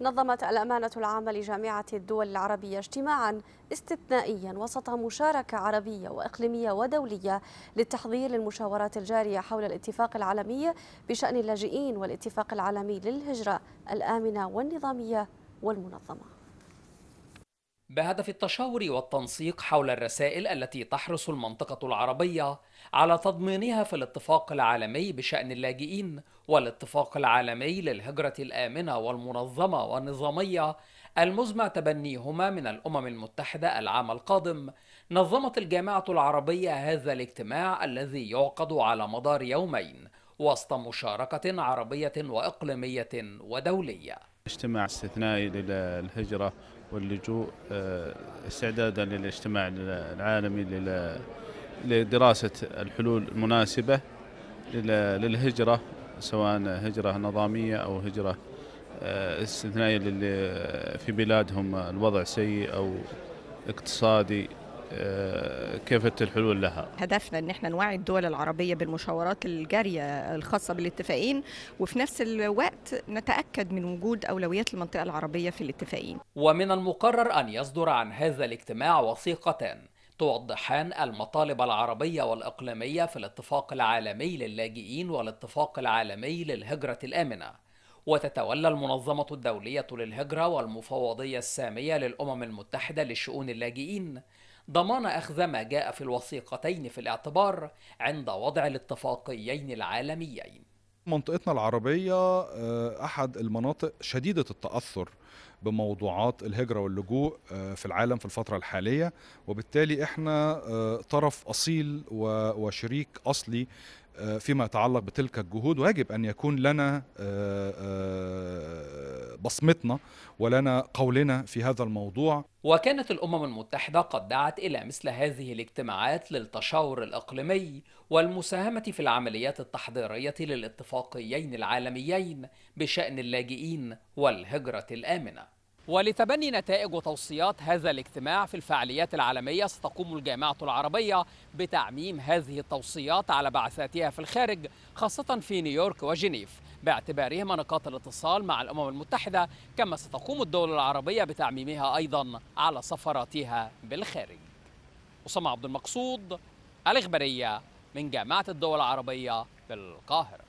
نظمت الأمانة العامة لجامعة الدول العربية اجتماعا استثنائيا وسط مشاركة عربية وإقليمية ودولية للتحضير للمشاورات الجارية حول الاتفاق العالمي بشأن اللاجئين والاتفاق العالمي للهجرة الآمنة والنظامية والمنظمة بهدف التشاور والتنسيق حول الرسائل التي تحرص المنطقة العربية على تضمينها في الاتفاق العالمي بشأن اللاجئين والاتفاق العالمي للهجرة الآمنة والمنظمة والنظامية المزمع تبنيهما من الأمم المتحدة العام القادم نظمت الجامعة العربية هذا الاجتماع الذي يعقد على مدار يومين وسط مشاركة عربية وإقليمية ودولية اجتماع استثنائي للهجرة واللجوء آه، استعدادا للاجتماع العالمي لدراسة الحلول المناسبة للهجرة سواء هجرة نظامية أو هجرة آه، استثنائية للي في بلادهم الوضع سيء أو اقتصادي آه، كافة الحلول لها هدفنا أن احنا نوعي الدول العربية بالمشاورات الجارية الخاصة بالاتفاقين وفي نفس الوقت نتأكد من وجود أولويات المنطقة العربية في الاتفاقين ومن المقرر أن يصدر عن هذا الاجتماع وثيقتان توضحان المطالب العربية والإقليمية في الاتفاق العالمي للاجئين والاتفاق العالمي للهجرة الآمنة وتتولى المنظمة الدولية للهجرة والمفوضية السامية للأمم المتحدة لشؤون اللاجئين ضمان أخذ ما جاء في الوثيقتين في الاعتبار عند وضع الاتفاقيين العالميين منطقتنا العربية آه، أحد المناطق شديدة التأثر بموضوعات الهجرة واللجوء آه، في العالم في الفترة الحالية وبالتالي احنا آه، طرف أصيل وشريك أصلي فيما يتعلق بتلك الجهود ويجب أن يكون لنا بصمتنا ولنا قولنا في هذا الموضوع وكانت الامم المتحده قد دعت الى مثل هذه الاجتماعات للتشاور الاقليمي والمساهمه في العمليات التحضيريه للاتفاقيين العالميين بشان اللاجئين والهجره الامنه ولتبني نتائج وتوصيات هذا الاجتماع في الفعاليات العالمية ستقوم الجامعة العربية بتعميم هذه التوصيات على بعثاتها في الخارج خاصة في نيويورك وجنيف باعتبارهما نقاط الاتصال مع الأمم المتحدة كما ستقوم الدول العربية بتعميمها أيضا على سفراتها بالخارج أسامة عبد المقصود الإخبارية من جامعة الدول العربية بالقاهرة